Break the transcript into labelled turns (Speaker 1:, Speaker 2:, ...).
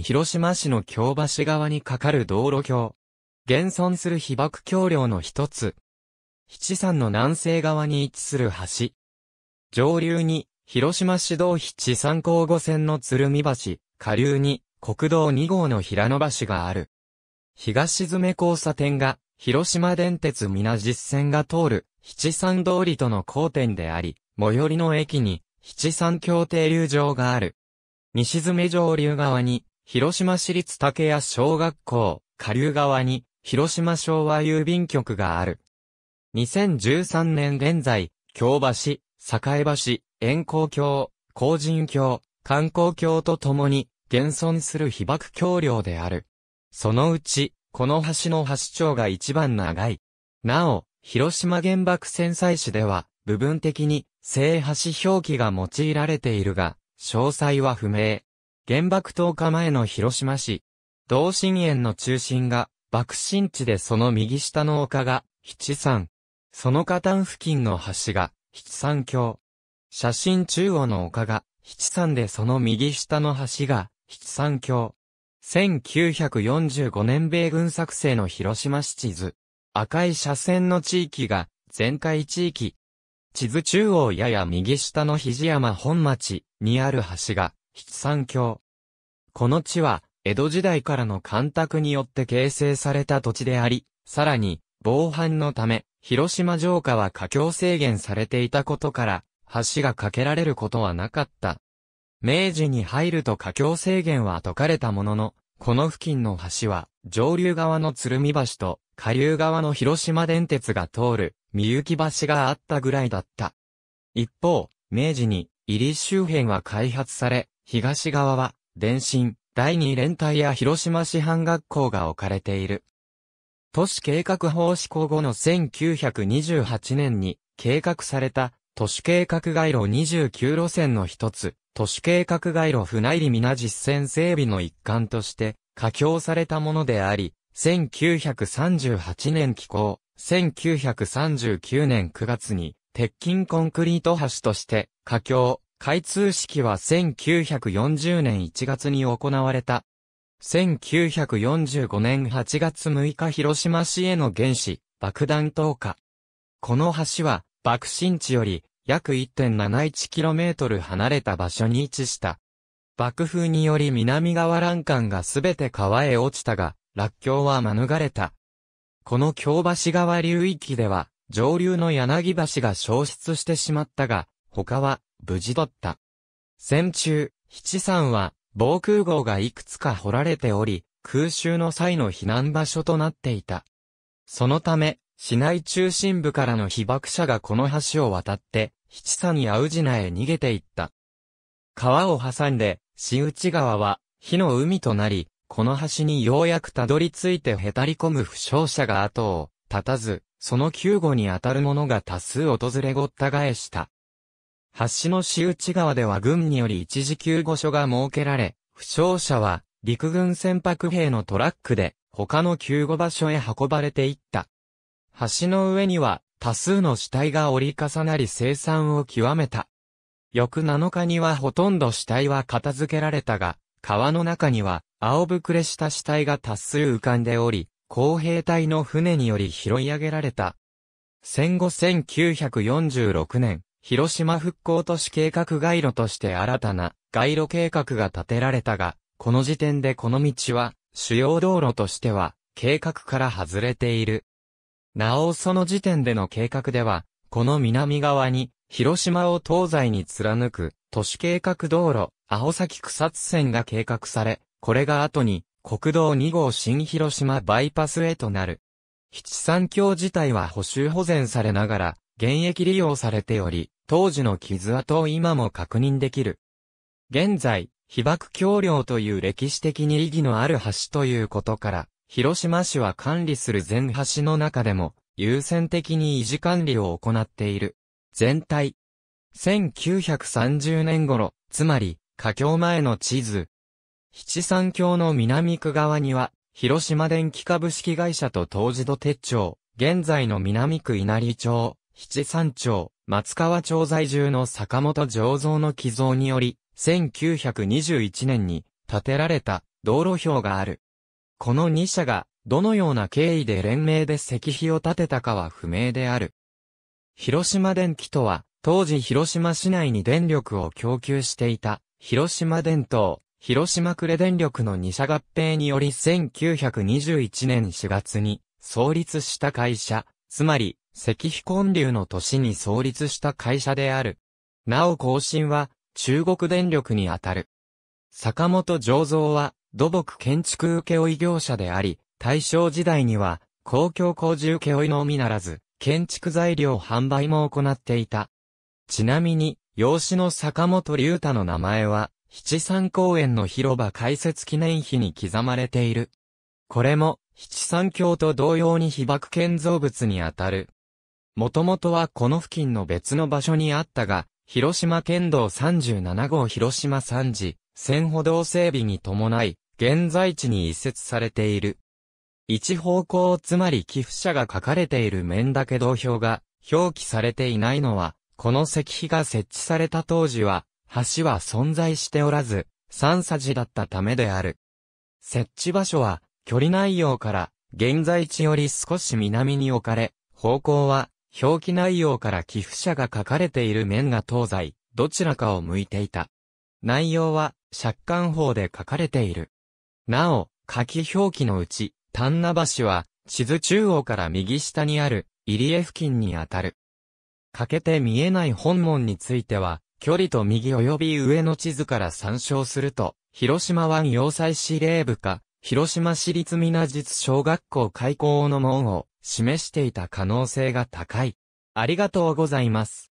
Speaker 1: 広島市の京橋側に架かる道路橋。現存する被爆橋梁の一つ。七山の南西側に位置する橋。上流に、広島市道七山交互線の鶴見橋、下流に、国道2号の平野橋がある。東詰交差点が、広島電鉄皆実線が通る、七山通りとの交点であり、最寄りの駅に、七山橋停留場がある。西詰上流側に、広島市立竹谷小学校、下流側に、広島昭和郵便局がある。2013年現在、京橋、栄橋、円光橋、工人橋、観光橋とともに、現存する被爆橋梁である。そのうち、この橋の橋長が一番長い。なお、広島原爆戦災史では、部分的に、正橋表記が用いられているが、詳細は不明。原爆投下前の広島市。同心円の中心が爆心地でその右下の丘が七三。その下端付近の橋が七三橋。写真中央の丘が七三でその右下の橋が七三橋。1945年米軍作成の広島市地図。赤い斜線の地域が全海地域。地図中央やや右下の肘山本町にある橋が七三峡。この地は、江戸時代からの干拓によって形成された土地であり、さらに、防犯のため、広島城下は過境制限されていたことから、橋が架けられることはなかった。明治に入ると過境制限は解かれたものの、この付近の橋は、上流側の鶴見橋と、下流側の広島電鉄が通る、三行橋があったぐらいだった。一方、明治に、入り周辺は開発され、東側は、電信、第二連隊や広島市販学校が置かれている。都市計画法施行後の1928年に計画された都市計画街路29路線の一つ、都市計画街路船入り皆実践整備の一環として、加強されたものであり、1938年起工、1939年9月に、鉄筋コンクリート橋として、架橋、開通式は1940年1月に行われた。1945年8月6日広島市への原子、爆弾投下。この橋は、爆心地より約 1.71km 離れた場所に位置した。爆風により南側欄干がすべて川へ落ちたが、落橋は免れた。この京橋川流域では、上流の柳橋が消失してしまったが、他は無事だった。戦中、七三は、防空壕がいくつか掘られており、空襲の際の避難場所となっていた。そのため、市内中心部からの被爆者がこの橋を渡って、七三や宇品へ逃げていった。川を挟んで、市内川は、火の海となり、この橋にようやくたどり着いてへたり込む負傷者が後を絶たず、その救護に当たる者が多数訪れごった返した。橋の周内川では軍により一時救護所が設けられ、負傷者は陸軍船舶兵のトラックで他の救護場所へ運ばれていった。橋の上には多数の死体が折り重なり生産を極めた。翌7日にはほとんど死体は片付けられたが、川の中には青ぶくれした死体が多数浮かんでおり、工兵隊の船により拾い上げられた。戦後1946年、広島復興都市計画街路として新たな街路計画が立てられたが、この時点でこの道は主要道路としては計画から外れている。なおその時点での計画では、この南側に広島を東西に貫く都市計画道路、青崎草津線が計画され、これが後に国道2号新広島バイパスへとなる。七三橋自体は補修保全されながら、現役利用されており、当時の傷跡を今も確認できる。現在、被爆橋梁という歴史的に意義のある橋ということから、広島市は管理する全橋の中でも、優先的に維持管理を行っている。全体。1930年頃、つまり、架橋前の地図。七三橋の南区側には、広島電気株式会社と東時土鉄町、現在の南区稲荷町、七三町、松川町在住の坂本醸造の寄贈により、1921年に建てられた道路標がある。この二社が、どのような経緯で連名で石碑を建てたかは不明である。広島電機とは、当時広島市内に電力を供給していた、広島電灯、広島呉電力の二社合併により1921年4月に創立した会社、つまり石碑建立の年に創立した会社である。なお更新は、中国電力にあたる。坂本醸造は、土木建築請負業者であり、大正時代には、公共工事請負のみならず、建築材料販売も行っていた。ちなみに、養子の坂本龍太の名前は、七三公園の広場開設記念碑に刻まれている。これも、七三橋と同様に被爆建造物にあたる、もともとはこの付近の別の場所にあったが、広島県道37号広島3時、線歩道整備に伴い、現在地に移設されている。一方向つまり寄付者が書かれている面だけ同票が表記されていないのは、この石碑が設置された当時は、橋は存在しておらず、三匙だったためである。設置場所は、距離内容から、現在地より少し南に置かれ、方向は、表記内容から寄付者が書かれている面が東西、どちらかを向いていた。内容は、借款法で書かれている。なお、書き表記のうち、丹那橋は、地図中央から右下にある、入江付近にあたる。欠けて見えない本門については、距離と右及び上の地図から参照すると、広島湾要塞司令部か、広島市立な実小学校開校の門を、示していた可能性が高い。ありがとうございます。